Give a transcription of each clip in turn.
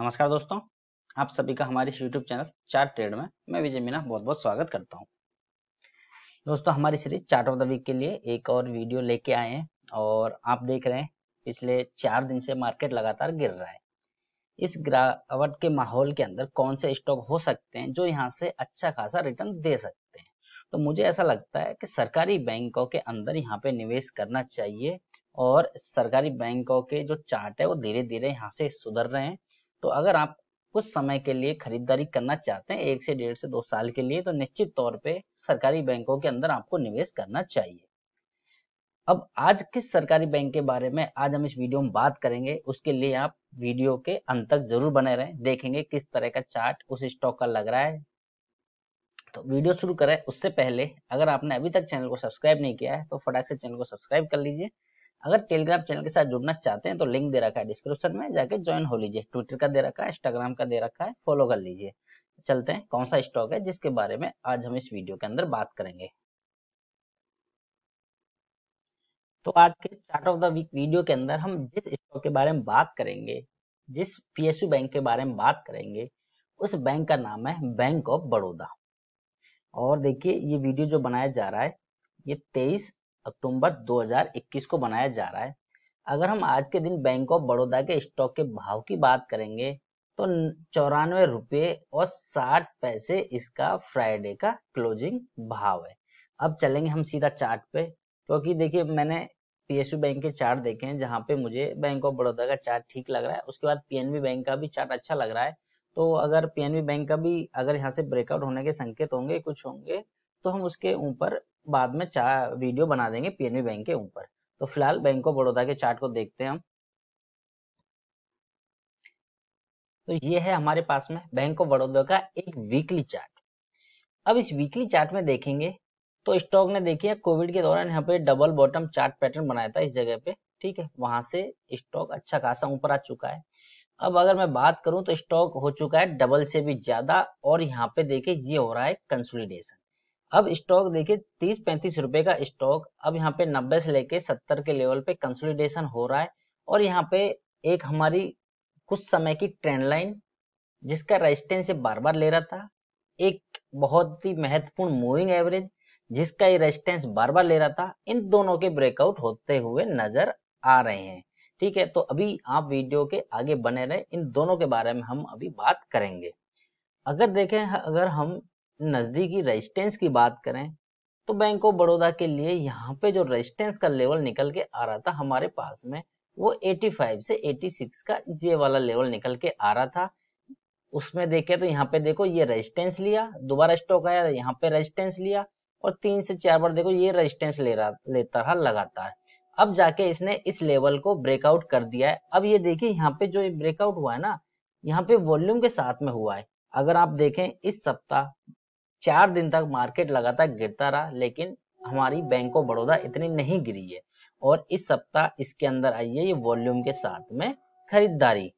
नमस्कार दोस्तों आप सभी का हमारे यूट्यूब चैनल चार्ट ट्रेड में मैं विजय मीना बहुत बहुत स्वागत करता हूं दोस्तों हमारी series chart of the week के लिए एक और वीडियो लेके आए हैं और आप देख रहे हैं पिछले चार दिन से मार्केट लगातार गिर रहा है इस गिरावट के माहौल के अंदर कौन से स्टॉक हो सकते हैं जो यहाँ से अच्छा खासा रिटर्न दे सकते हैं तो मुझे ऐसा लगता है कि सरकारी बैंकों के अंदर यहाँ पे निवेश करना चाहिए और सरकारी बैंकों के जो चार्ट है वो धीरे धीरे यहाँ से सुधर रहे हैं तो अगर आप कुछ समय के लिए खरीदारी करना चाहते हैं एक से डेढ़ से दो साल के लिए तो निश्चित तौर पे सरकारी बैंकों के अंदर आपको निवेश करना चाहिए अब आज किस सरकारी बैंक के बारे में आज हम इस वीडियो में बात करेंगे उसके लिए आप वीडियो के अंत तक जरूर बने रहें देखेंगे किस तरह का चार्ट उस स्टॉक का लग रहा है तो वीडियो शुरू करें उससे पहले अगर आपने अभी तक चैनल को सब्सक्राइब नहीं किया है तो फटाक से चैनल को सब्सक्राइब कर लीजिए अगर टेलीग्राम चैनल के साथ जुड़ना चाहते हैं तो लिंक दे रखा है डिस्क्रिप्शन में जाके ज्वाइन हो लीजिए ट्विटर का दे रखा है इंस्टाग्राम का दे रखा है फॉलो कर लीजिए चलते हैं कौन सा स्टॉक है जिसके बारे में आज हम इस वीडियो के अंदर बात करेंगे तो आज के chart of the week video के अंदर हम जिस स्टॉक के बारे में बात करेंगे जिस पीएसयू बैंक के बारे में बात करेंगे उस बैंक का नाम है बैंक ऑफ बड़ौदा और देखिए ये वीडियो जो बनाया जा रहा है ये तेईस अक्टूबर 2021 को बनाया जा रहा है अगर हम आज के दिन बैंक ऑफ बड़ौदा के स्टॉक के भाव की बात करेंगे तो चौरानवे रुपये और साठ पैसे इसका फ्राइडे का क्लोजिंग भाव है अब चलेंगे हम सीधा चार्ट पे क्योंकि तो देखिए मैंने पीएसयू बैंक के चार्ट देखे हैं जहाँ पे मुझे बैंक ऑफ बड़ौदा का चार्ट ठीक लग रहा है उसके बाद पीएनबी बैंक का भी चार्ट अच्छा लग रहा है तो अगर पीएनबी बैंक का भी अगर यहाँ से ब्रेकआउट होने के संकेत होंगे कुछ होंगे तो हम उसके ऊपर बाद में चार वीडियो बना देंगे पीएनबी बैंक के ऊपर तो फिलहाल बैंक ऑफ बड़ौदा के चार्ट को देखते हैं हम तो ये है हमारे पास में बैंक ऑफ बड़ौदा का एक वीकली चार्ट अब इस वीकली चार्ट में देखेंगे तो स्टॉक ने देखिए कोविड के दौरान यहाँ पे डबल बॉटम चार्ट पैटर्न बनाया था इस जगह पे ठीक है वहां से स्टॉक अच्छा खासा ऊपर आ चुका है अब अगर मैं बात करूं तो स्टॉक हो चुका है डबल से भी ज्यादा और यहाँ पे देखिए ये हो रहा है कंसोलिडेशन अब स्टॉक देखिए तीस पैंतीस रुपए का स्टॉक अब यहाँ पे नब्बे से लेके सत्तर के लेवल पे कंसोलिडेशन हो रहा है और यहाँ पे एक हमारी कुछ समय की ट्रेंड लाइन जिसका रेजिस्टेंस बार बार ले रहा था एक बहुत ही महत्वपूर्ण मूविंग एवरेज जिसका ये रेजिस्टेंस बार बार ले रहा था इन दोनों के ब्रेकआउट होते हुए नजर आ रहे हैं ठीक है तो अभी आप वीडियो के आगे बने रहे इन दोनों के बारे में हम अभी बात करेंगे अगर देखें अगर हम नज़दीकी रेजिस्टेंस की बात करें तो बैंक ऑफ बड़ौदा के लिए यहाँ पे जो रेजिस्टेंस का लेवल निकल के आ रहा था हमारे पास में वो 85 से 86 का ये वाला लेवल निकल के आ रहा था उसमें देखे तो यहाँ पे देखो ये रेजिस्टेंस लिया दोबारा स्टॉक आया यहाँ पे रेजिस्टेंस लिया और तीन से चार बार देखो ये रेजिस्टेंस ले रहा लेता रहा लगातार अब जाके इसने इस लेवल को ब्रेकआउट कर दिया है अब ये देखिए यहाँ पे जो ब्रेकआउट हुआ है ना यहाँ पे वॉल्यूम के साथ में हुआ है अगर आप देखें इस सप्ताह चार दिन तक मार्केट लगातार गिरता रहा लेकिन हमारी बैंक ऑफ बड़ौदा इतनी नहीं गिरी है और इस सप्ताह इसके अंदर आई है ये वॉल्यूम के साथ में खरीदारी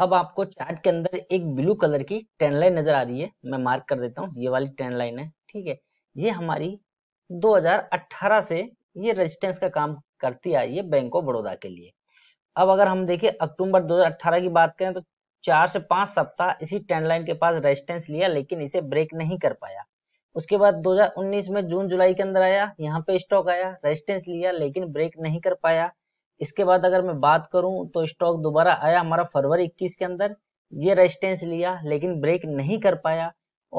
अब आपको चार्ट के अंदर एक ब्लू कलर की ट्रेंड लाइन नजर आ रही है मैं मार्क कर देता हूँ ये वाली ट्रेंड लाइन है ठीक है ये हमारी 2018 से ये रेजिस्टेंस का काम करती आई है बैंक ऑफ बड़ौदा के लिए अब अगर हम देखें अक्टूबर 2018 की बात करें तो चार से पांच सप्ताह इसी ट्रेंड लाइन के पास रेजिस्टेंस लिया लेकिन इसे ब्रेक नहीं कर पाया उसके बाद 2019 में जून जुलाई के अंदर आया यहाँ पे स्टॉक आया रेजिस्टेंस लिया लेकिन ब्रेक नहीं कर पाया इसके बाद अगर मैं बात करूं तो स्टॉक दोबारा आया हमारा फरवरी इक्कीस के अंदर ये रेजिस्टेंस लिया लेकिन ब्रेक नहीं कर पाया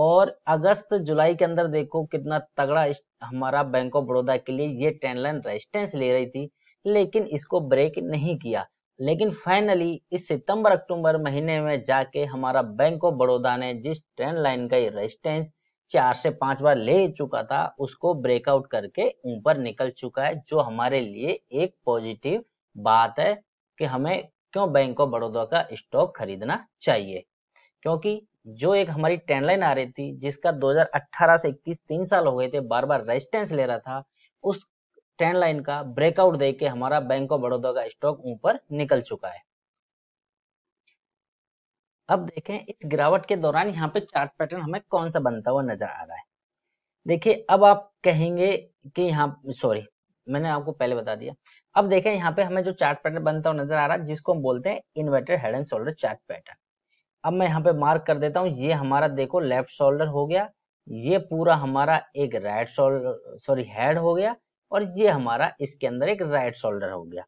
और अगस्त जुलाई के अंदर देखो कितना तगड़ा हमारा बैंक ऑफ बड़ौदा के लिए ये ट्रेंड लाइन रेजिस्टेंस ले रही थी लेकिन इसको ब्रेक नहीं किया लेकिन फाइनली इस सितंबर अक्टूबर महीने में जाके हमारा बैंक ऑफ बड़ौदा ने जिस ट्रेंड लाइन का रेजिस्टेंस चार से पांच बार ले चुका था उसको ब्रेकआउट करके ऊपर निकल चुका है जो हमारे लिए एक पॉजिटिव बात है कि हमें क्यों बैंक ऑफ बड़ौदा का स्टॉक खरीदना चाहिए क्योंकि जो एक हमारी ट्रेंड लाइन आ रही थी जिसका 2018 से 21 तीन साल हो गए थे बार बार रेजिस्टेंस ले रहा था उस ट्रेंड लाइन का ब्रेकआउट दे के हमारा बैंक ऑफ बड़ौदा का स्टॉक ऊपर निकल चुका है अब देखें इस गिरावट के दौरान यहाँ पे चार्ट पैटर्न हमें कौन सा बनता हुआ नजर आ रहा है देखिए अब आप कहेंगे कि यहाँ सॉरी मैंने आपको पहले बता दिया अब देखें यहाँ पे हमें जो चार्ट पैटर्न बनता हुआ नजर आ रहा है जिसको हम बोलते हैं inverted head and shoulder chart pattern अब मैं यहाँ पे मार्क कर देता हूँ ये हमारा देखो लेफ्ट शोल्डर हो गया ये पूरा हमारा एक राइट शोल्डर सॉरी हेड हो गया और ये हमारा इसके अंदर एक राइट शोल्डर हो गया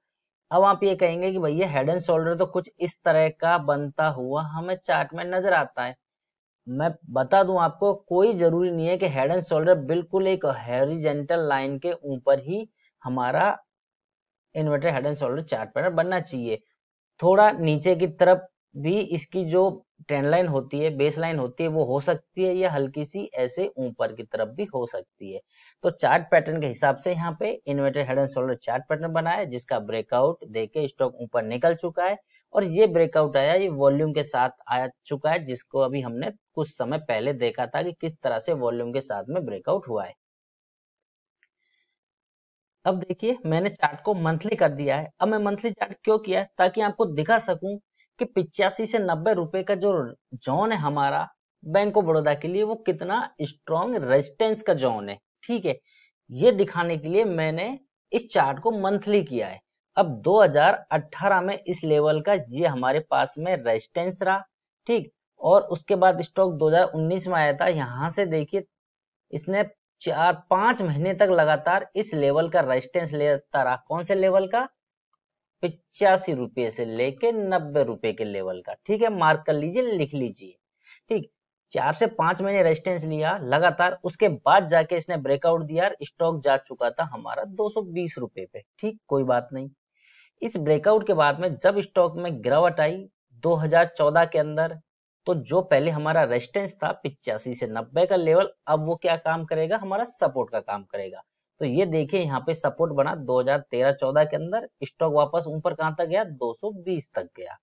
अब आप ये कहेंगे कि भैया हेड एंड शोल्डर तो कुछ इस तरह का बनता हुआ हमें चार्ट में नजर आता है मैं बता दूं आपको कोई जरूरी नहीं है कि हेड एंड शोल्डर बिल्कुल एक हेरिजेंटल लाइन के ऊपर ही हमारा inverter head and shoulder chart pattern बनना चाहिए थोड़ा नीचे की तरफ भी इसकी जो ट्रेंड लाइन होती है बेस लाइन होती है वो हो सकती है या हल्की सी ऐसे ऊपर की तरफ भी हो सकती है तो चार्ट पैटर्न के हिसाब से यहाँ पे inverted head and shoulder chart pattern बना है जिसका ब्रेकआउट देके स्टॉक ऊपर निकल चुका है और ये ब्रेकआउट आया ये वॉल्यूम के साथ आ चुका है जिसको अभी हमने कुछ समय पहले देखा था कि किस तरह से वॉल्यूम के साथ में ब्रेकआउट हुआ है अब देखिए मैंने चार्ट को मंथली कर दिया है अब मैं मंथली चार्ट क्यों किया ताकि आपको दिखा सकूं कि पिचासी से नब्बे रुपए का जो जोन है हमारा बैंक ऑफ बड़ौदा के लिए वो कितना स्ट्रॉन्ग रेजिस्टेंस का जोन है ठीक है ये दिखाने के लिए मैंने इस चार्ट को मंथली किया है अब 2018 में इस लेवल का ये हमारे पास में रेजिस्टेंस रहा ठीक और उसके बाद स्टॉक 2019 में आया था यहां से देखिए इसने चार पांच महीने तक लगातार इस लेवल का रेजिस्टेंस लेता रहा कौन से लेवल का पिचासी रुपये से लेके नब्बे रुपए के लेवल का ठीक है मार्क कर लीजिए लिख लीजिए ठीक चार से पांच महीने रेजिस्टेंस लिया लगातार उसके बाद जाके इसने ब्रेकआउट दिया स्टॉक जा चुका था हमारा दो रुपए पे ठीक कोई बात नहीं इस ब्रेकआउट के बाद में जब स्टॉक में गिरावट आई 2014 के अंदर तो जो पहले हमारा रेजिस्टेंस था पिचासी से नब्बे का लेवल अब वो क्या काम करेगा हमारा सपोर्ट का काम करेगा तो ये देखिए यहाँ पे सपोर्ट बना 2013-14 के अंदर स्टॉक वापस ऊपर कहाँ तक गया 220 तक गया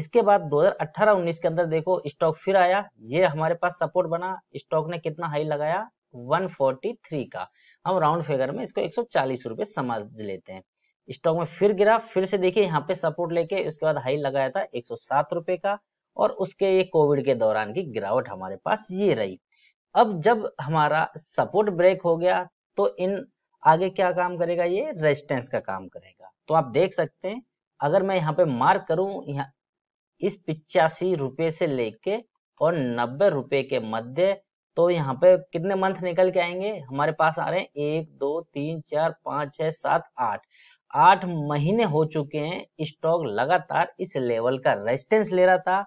इसके बाद 2018-19 के अंदर देखो स्टॉक फिर आया ये हमारे पास सपोर्ट बना स्टॉक ने कितना हाई लगाया 143 का हम राउंड फिगर में इसको एक सौ समझ लेते हैं स्टॉक में फिर गिरा फिर से देखिए यहाँ पे सपोर्ट लेके उसके बाद हाई लगाया था एक रुपए का और उसके ये कोविड के दौरान की गिरावट हमारे पास ये रही अब जब हमारा सपोर्ट ब्रेक हो गया तो इन आगे क्या काम करेगा ये रेजिस्टेंस का काम करेगा तो आप देख सकते हैं अगर मैं यहाँ पे मार्क करूं यहाँ इस पिचासी रुपए से लेके और नब्बे रुपये के मध्य तो यहाँ पे कितने मंथ निकल के आएंगे हमारे पास आ रहे हैं एक दो तीन चार पांच छह सात आठ आठ महीने हो चुके हैं स्टॉक लगातार इस लेवल का रेजिस्टेंस ले रहा था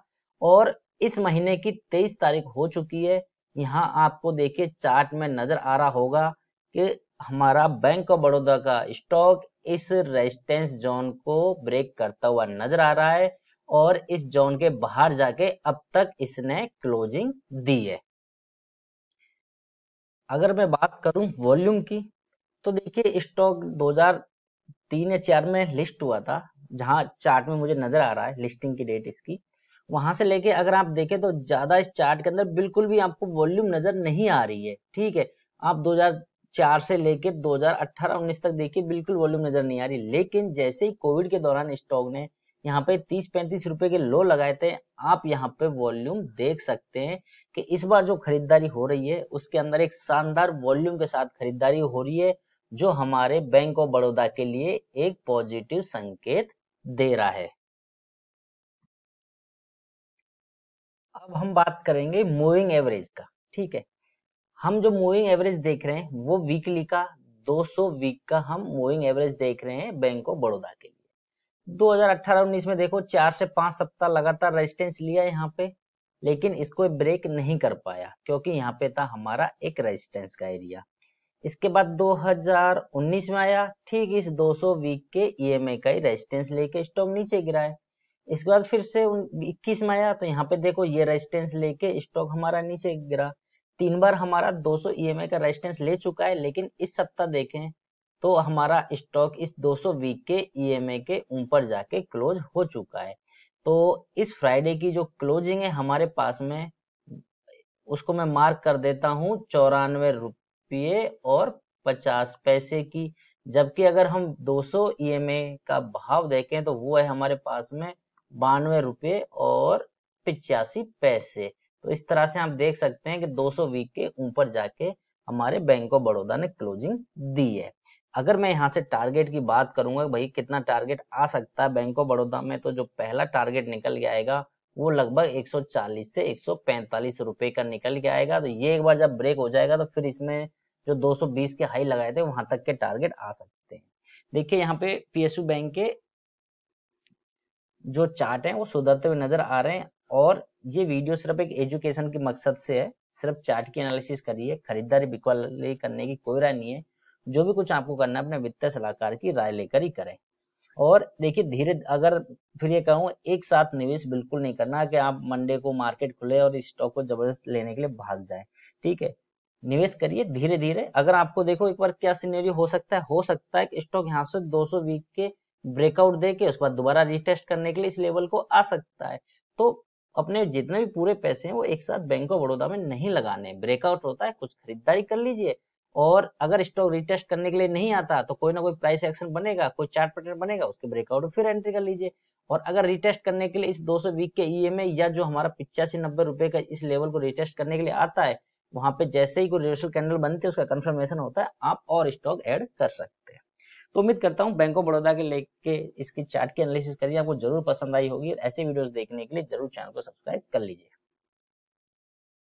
और इस महीने की तेईस तारीख हो चुकी है यहाँ आपको देखिए चार्ट में नजर आ रहा होगा कि हमारा बैंक ऑफ बड़ौदा का स्टॉक इस रेजिस्टेंस जोन को ब्रेक करता हुआ नजर आ रहा है और इस जोन के बाहर जाके अब तक इसने क्लोजिंग दी है अगर मैं बात करूं वॉल्यूम की तो देखिए स्टॉक 2003 या चार में लिस्ट हुआ था जहां चार्ट में मुझे नजर आ रहा है लिस्टिंग की डेट इसकी वहां से लेके अगर आप देखें तो ज्यादा इस चार्ट के अंदर बिल्कुल भी आपको वॉल्यूम नजर नहीं आ रही है ठीक है आप 2004 से लेके 2018-19 तक देखिए बिल्कुल वॉल्यूम नजर नहीं आ रही लेकिन जैसे ही कोविड के दौरान स्टॉक ने यहाँ पे तीस पैंतीस रुपए के लो लगाए थे आप यहाँ पे वॉल्यूम देख सकते हैं कि इस बार जो खरीदारी हो रही है उसके अंदर एक शानदार वॉल्यूम के साथ खरीदारी हो रही है जो हमारे बैंक ऑफ बड़ौदा के लिए एक पॉजिटिव संकेत दे रहा है अब हम बात करेंगे मूविंग एवरेज का ठीक है हम जो मूविंग एवरेज देख रहे हैं वो वीकली का 200 वीक का हम मूविंग एवरेज देख रहे हैं बैंक ऑफ बड़ौदा के लिए 2018-19 में देखो चार से पांच सप्ताह लगातार रेजिस्टेंस लिया यहाँ पे लेकिन इसको ब्रेक नहीं कर पाया क्योंकि यहाँ पे था हमारा एक रेजिस्टेंस का एरिया इसके बाद 2019 में आया ठीक इस 200 वीक के ईएमए e का ही रेजिस्टेंस लेके स्टॉक नीचे गिरा है इसके बाद फिर से इक्कीस में आया तो यहाँ पे देखो ये रेजिस्टेंस लेके स्टॉक हमारा नीचे गिरा तीन बार हमारा 200 ईएमए e का रेजिस्टेंस ले चुका है लेकिन इस सप्ताह देखें तो हमारा स्टॉक इस 200 सौ वीक के ई e के ऊपर जाके क्लोज हो चुका है तो इस फ्राइडे की जो क्लोजिंग है हमारे पास में उसको मैं मार्क कर देता हूं चौरानवे रुपये और पचास पैसे की जबकि अगर हम 200 ईएमए e का भाव देखें तो वो है हमारे पास में बानवे रुपये और पिचासी पैसे तो इस तरह से आप देख सकते हैं कि 200 वीक के ऊपर जाके हमारे बैंक ऑफ बड़ौदा ने क्लोजिंग दी है अगर मैं यहाँ से टारगेट की बात करूंगा भाई कितना टारगेट आ सकता है बैंक ऑफ बड़ौदा में तो जो पहला टारगेट निकल के आएगा वो लगभग 140 से 145 रुपए का निकल के आएगा तो ये एक बार जब ब्रेक हो जाएगा तो फिर इसमें जो 220 के हाई लगाए थे वहां तक के टारगेट आ सकते हैं देखिए यहाँ पे पीएसयू बैंक के जो चार्ट है वो सुधरते हुए नजर आ रहे हैं और ये वीडियो सिर्फ एक एजुकेशन के मकसद से है सिर्फ चार्ट की एनालिसिस करिए खरीदारी बिकवाली करने की कोई राय नहीं है जो भी कुछ आपको करना है अपने वित्तीय सलाहकार की राय लेकर ही करें और देखिए धीरे अगर फिर ये कहूँ एक साथ निवेश बिल्कुल नहीं करना कि आप मंडे को मार्केट खुले और स्टॉक को जबरदस्त लेने के लिए भाग जाए ठीक है निवेश करिए धीरे धीरे अगर आपको देखो एक बार क्या सीनरी हो सकता है हो सकता है कि स्टॉक यहाँ से 200 वीक के ब्रेकआउट दे के उसके बाद दोबारा रिटेस्ट करने के लिए इस लेवल को आ सकता है तो अपने जितने भी पूरे पैसे हैं वो एक साथ बैंक ऑफ बड़ौदा में नहीं लगाने ब्रेकआउट होता है कुछ खरीदारी कर लीजिए और अगर स्टॉक रिटेस्ट करने के लिए नहीं आता तो कोई ना कोई प्राइस एक्शन बनेगा कोई चार्ट पैटर्न बनेगा उसके ब्रेकआउट फिर एंट्री कर लीजिए और अगर रिटेस्ट करने के लिए इस 200 वीक के ईएमए e या जो हमारा पिचासी नब्बे रुपए का इस लेवल को रिटेस्ट करने के लिए आता है वहां पे जैसे ही कोई रिवर्सल कैंडल बनती है उसका कंफर्मेशन होता है आप और स्टॉक ऐड कर सकते हैं तो उम्मीद करता हूँ बैंक ऑफ बड़ौदा के लेके इसकी चार्ट की एनालिसिस करिए आपको जरूर पसंद आई होगी ऐसे वीडियोस देखने के लिए जरूर चैनल को सब्सक्राइब कर लीजिए